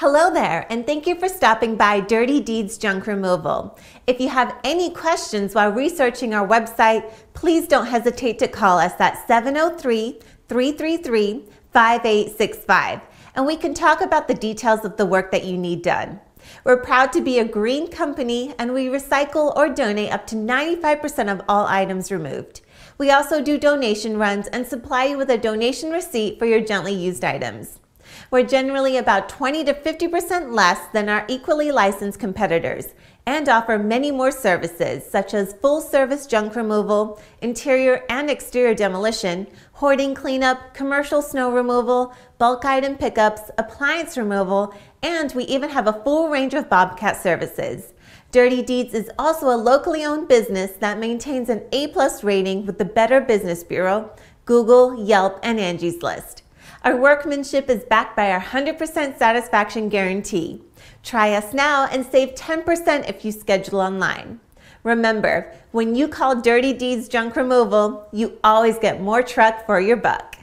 Hello there, and thank you for stopping by Dirty Deeds Junk Removal. If you have any questions while researching our website, please don't hesitate to call us at 703 333 5865, and we can talk about the details of the work that you need done. We're proud to be a green company and we recycle or donate up to 95% of all items removed. We also do donation runs and supply you with a donation receipt for your gently used items. We're generally about 20 to 50% less than our equally licensed competitors and offer many more services such as full service junk removal, interior and exterior demolition, hoarding cleanup, commercial snow removal, bulk item pickups, appliance removal, and we even have a full range of Bobcat services. Dirty Deeds is also a locally owned business that maintains an A-plus rating with the Better Business Bureau, Google, Yelp, and Angie's List. Our workmanship is backed by our 100% satisfaction guarantee. Try us now and save 10% if you schedule online. Remember, when you call Dirty Deeds Junk Removal, you always get more truck for your buck.